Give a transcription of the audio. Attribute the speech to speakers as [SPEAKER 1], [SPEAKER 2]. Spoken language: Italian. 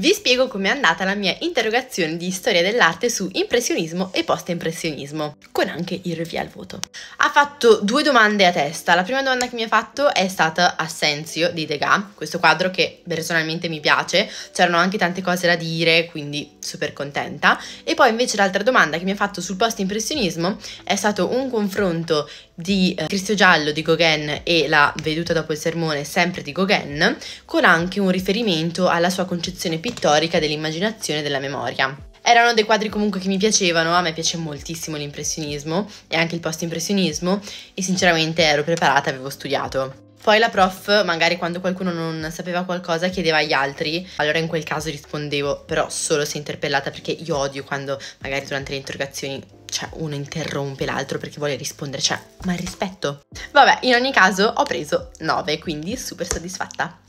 [SPEAKER 1] Vi spiego com'è andata la mia interrogazione di storia dell'arte su impressionismo e post-impressionismo, con anche il review al voto. Ha fatto due domande a testa. La prima domanda che mi ha fatto è stata Assenzio di Degas, questo quadro che personalmente mi piace, c'erano anche tante cose da dire, quindi super contenta. E poi invece l'altra domanda che mi ha fatto sul post-impressionismo è stato un confronto di eh, Cristo Giallo di Gauguin e la veduta dopo il sermone sempre di Gauguin, con anche un riferimento alla sua concezione pittorica dell'immaginazione e della memoria. Erano dei quadri comunque che mi piacevano, a me piace moltissimo l'impressionismo e anche il post-impressionismo e sinceramente ero preparata, avevo studiato. Poi la prof, magari quando qualcuno non sapeva qualcosa, chiedeva agli altri, allora in quel caso rispondevo, però solo se interpellata, perché io odio quando magari durante le interrogazioni cioè, uno interrompe l'altro perché vuole rispondere, cioè, ma il rispetto. Vabbè, in ogni caso ho preso 9, quindi super soddisfatta.